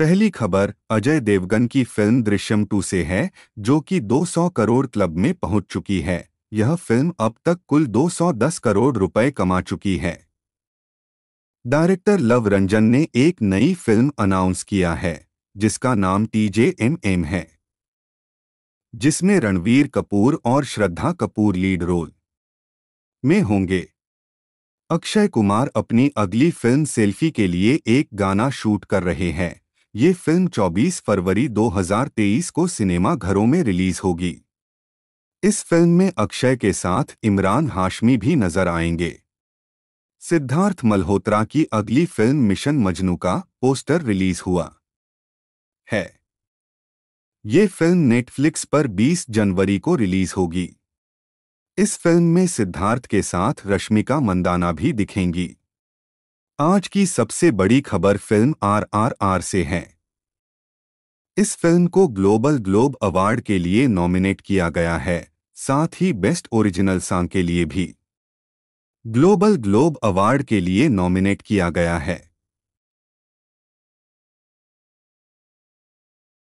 पहली खबर अजय देवगन की फिल्म दृश्यम टू से है जो कि 200 करोड़ क्लब में पहुंच चुकी है यह फिल्म अब तक कुल 210 करोड़ रुपए कमा चुकी है डायरेक्टर लव रंजन ने एक नई फिल्म अनाउंस किया है जिसका नाम टीजे एम एम है जिसमें रणवीर कपूर और श्रद्धा कपूर लीड रोल में होंगे अक्षय कुमार अपनी अगली फिल्म सेल्फी के लिए एक गाना शूट कर रहे हैं ये फिल्म 24 फरवरी 2023 को सिनेमा घरों में रिलीज होगी इस फिल्म में अक्षय के साथ इमरान हाशमी भी नजर आएंगे सिद्धार्थ मल्होत्रा की अगली फिल्म मिशन मजनू का पोस्टर रिलीज हुआ है ये फिल्म नेटफ्लिक्स पर 20 जनवरी को रिलीज होगी इस फिल्म में सिद्धार्थ के साथ रश्मिका मंदाना भी दिखेंगी आज की सबसे बड़ी खबर फिल्म आरआरआर से है इस फिल्म को ग्लोबल ग्लोब अवार्ड के लिए नॉमिनेट किया गया है साथ ही बेस्ट ओरिजिनल सॉन्ग के लिए भी ग्लोबल ग्लोब अवार्ड के लिए नॉमिनेट किया गया है